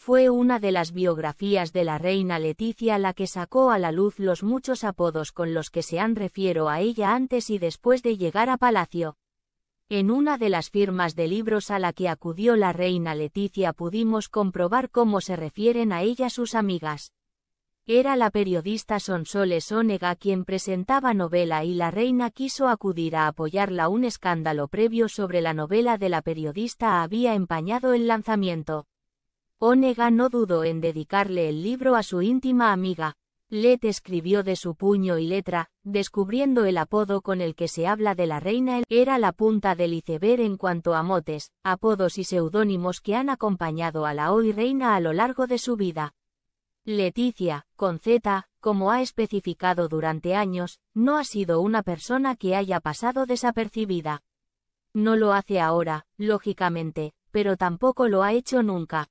fue una de las biografías de la reina Leticia la que sacó a la luz los muchos apodos con los que se han refiero a ella antes y después de llegar a palacio. En una de las firmas de libros a la que acudió la reina Leticia pudimos comprobar cómo se refieren a ella sus amigas. Era la periodista Sonsoles Onega quien presentaba novela y la reina quiso acudir a apoyarla. Un escándalo previo sobre la novela de la periodista había empañado el lanzamiento. Onega no dudó en dedicarle el libro a su íntima amiga. Let escribió de su puño y letra, descubriendo el apodo con el que se habla de la reina. Era la punta del iceberg en cuanto a motes, apodos y seudónimos que han acompañado a la hoy reina a lo largo de su vida. Leticia, con Z, como ha especificado durante años, no ha sido una persona que haya pasado desapercibida. No lo hace ahora, lógicamente, pero tampoco lo ha hecho nunca.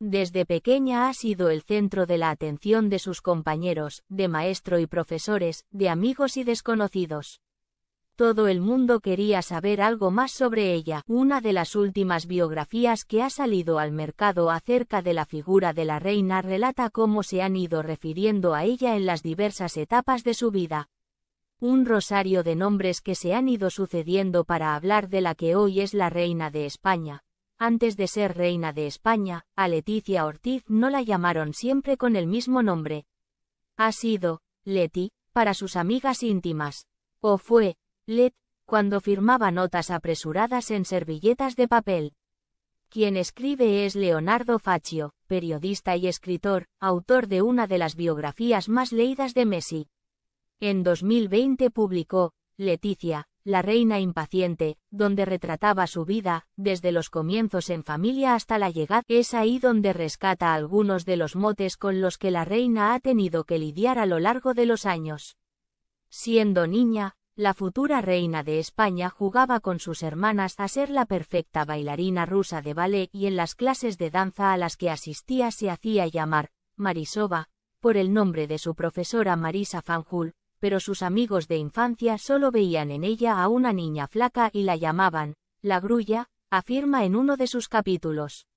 Desde pequeña ha sido el centro de la atención de sus compañeros, de maestro y profesores, de amigos y desconocidos. Todo el mundo quería saber algo más sobre ella. Una de las últimas biografías que ha salido al mercado acerca de la figura de la reina relata cómo se han ido refiriendo a ella en las diversas etapas de su vida. Un rosario de nombres que se han ido sucediendo para hablar de la que hoy es la reina de España, antes de ser reina de España, a Leticia Ortiz no la llamaron siempre con el mismo nombre. Ha sido, Leti, para sus amigas íntimas. O fue, Let, cuando firmaba notas apresuradas en servilletas de papel. Quien escribe es Leonardo Faccio, periodista y escritor, autor de una de las biografías más leídas de Messi. En 2020 publicó, Leticia, la reina impaciente, donde retrataba su vida, desde los comienzos en familia hasta la llegada, es ahí donde rescata algunos de los motes con los que la reina ha tenido que lidiar a lo largo de los años. Siendo niña, la futura reina de España jugaba con sus hermanas a ser la perfecta bailarina rusa de ballet y en las clases de danza a las que asistía se hacía llamar Marisova, por el nombre de su profesora Marisa Fanjul, pero sus amigos de infancia solo veían en ella a una niña flaca y la llamaban, la grulla, afirma en uno de sus capítulos.